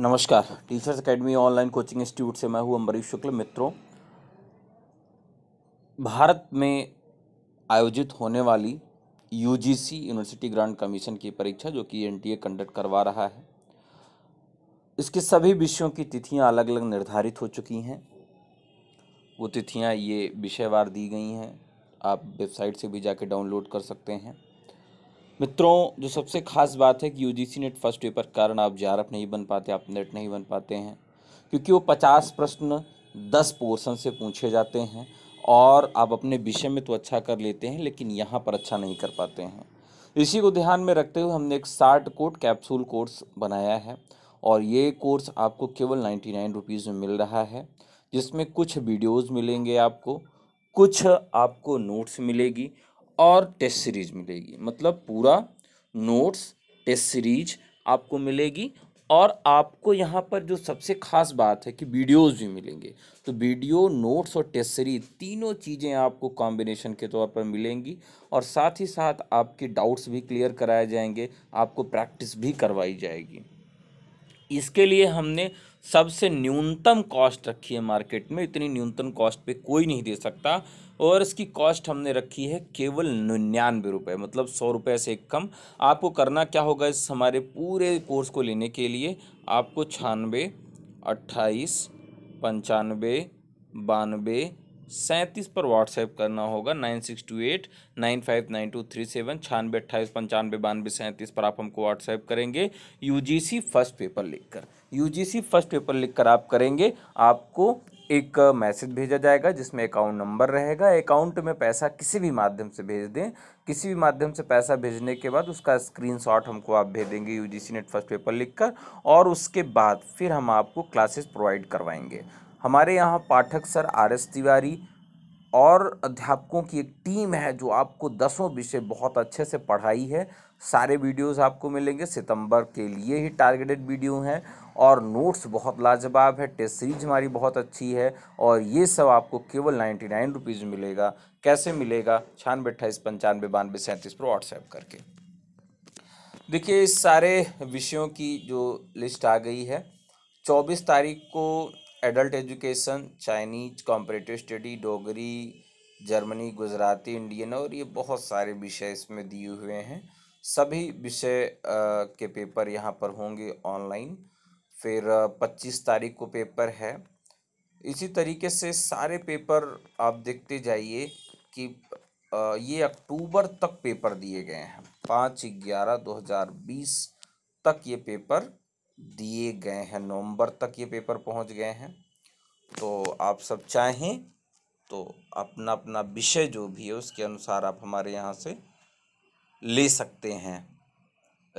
नमस्कार teachers academy online coaching institute से मैं हूं अम्बरीश शुक्ल मित्रों भारत में आयोजित होने वाली यूजीसी यूनिवर्सिटी ग्रांट कमीशन की परीक्षा जो कि एनटीए कंडक्ट करवा रहा है इसके सभी विषयों की तिथियां अलग अलग निर्धारित हो चुकी हैं वो तिथियां ये विषयवार दी गई हैं आप वेबसाइट से भी जाके डाउनलोड कर सकते हैं मित्रों जो सबसे खास बात है कि U G C NET first paper कारण आप जे नहीं बन पाते आप नेट नहीं बन पाते हैं क्योंकि वो पचास प्रश्न दस पोर्सन से पूछे जाते हैं और आप अपने विषय में तो अच्छा कर लेते हैं लेकिन यहाँ पर अच्छा नहीं कर पाते हैं इसी को ध्यान में रखते हुए हमने एक साठ कोट कैप्सूल कोर्स बनाया है और ये कोर्स आपको केवल नाइन्टी नाइन रुपीज़ में मिल रहा है जिसमें कुछ वीडियोस मिलेंगे आपको कुछ आपको नोट्स मिलेगी और टेस्ट सीरीज मिलेगी मतलब पूरा नोट्स टेस्ट सीरीज आपको मिलेगी और आपको यहाँ पर जो सबसे खास बात है कि वीडियोस भी मिलेंगे तो वीडियो नोट्स और टेस्ट सीरीज तीनों चीज़ें आपको कॉम्बिनेशन के तौर पर मिलेंगी और साथ ही साथ आपके डाउट्स भी क्लियर कराए जाएंगे आपको प्रैक्टिस भी करवाई जाएगी इसके लिए हमने सबसे न्यूनतम कॉस्ट रखी है मार्केट में इतनी न्यूनतम कॉस्ट पे कोई नहीं दे सकता और इसकी कॉस्ट हमने रखी है केवल निन्यानवे रुपये मतलब सौ रुपये से कम आपको करना क्या होगा इस हमारे पूरे कोर्स को लेने के लिए आपको छानवे अट्ठाईस पंचानवे बानवे सैंतीस पर व्हाट्सएप करना होगा nine six two eight nine five nine two three seven छानवे अट्ठाईस पंचानवे बानवे सैंतीस पर आप हमको व्हाट्सएप करेंगे यूजीसी फर्स्ट पेपर लिखकर यूजीसी फर्स्ट पेपर लिखकर आप करेंगे आपको एक मैसेज भेजा जाएगा जिसमें अकाउंट नंबर रहेगा अकाउंट में पैसा किसी भी माध्यम से भेज दें किसी भी माध्यम से पैसा भेजने के बाद उसका स्क्रीनशॉट हमको आप भेजेंगे U G C NET first paper लिखकर और उसके बाद फिर हम आपको क्लासेस प्रोवाइड करवाएंगे हमारे यहाँ Pathak sir R S Tiwari और अध्यापकों की एक टीम है जो आपको दसों विषय बहुत अच्छे से पढ़ाई है सारे वीडियोस आपको मिलेंगे सितंबर के लिए ही टारगेटेड वीडियो हैं और नोट्स बहुत लाजवाब है टेस्ट सीरीज हमारी बहुत अच्छी है और ये सब आपको केवल नाइन्टी नाइन रुपीज़ मिलेगा कैसे मिलेगा छियानवे अट्ठाईस पंचानवे बानवे सैंतीस पर व्हाट्सएप करके देखिए इस सारे विषयों की जो लिस्ट आ गई है चौबीस तारीख को adult education Chinese comparative study Dogri Germany Gujarati Indian और ये बहुत सारे विषय इसमें दिए हुए हैं सभी विषय के पेपर यहाँ पर होंगे ऑनलाइन फिर पच्चीस तारीख को पेपर है इसी तरीके से सारे पेपर आप देखते जाइए कि ये अक्टूबर तक पेपर दिए गए हैं पाँच ग्यारह दो हज़ार बीस तक ये पेपर दिए गए हैं नवंबर तक ये पेपर पहुंच गए हैं तो आप सब चाहें तो अपना अपना विषय जो भी है उसके अनुसार आप हमारे यहाँ से ले सकते हैं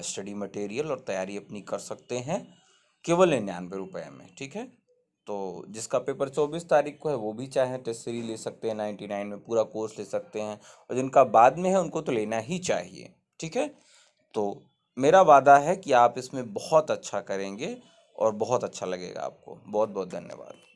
स्टडी मटेरियल और तैयारी अपनी कर सकते हैं केवल निन्यानवे रुपये में ठीक है तो जिसका पेपर चौबीस तारीख को है वो भी चाहें टेस्ट सीरीज ले सकते हैं नाइन्टी नाइन में पूरा कोर्स ले सकते हैं और जिनका बाद में है उनको तो लेना ही चाहिए ठीक है तो मेरा वादा है कि आप इसमें बहुत अच्छा करेंगे और बहुत अच्छा लगेगा आपको बहुत बहुत धन्यवाद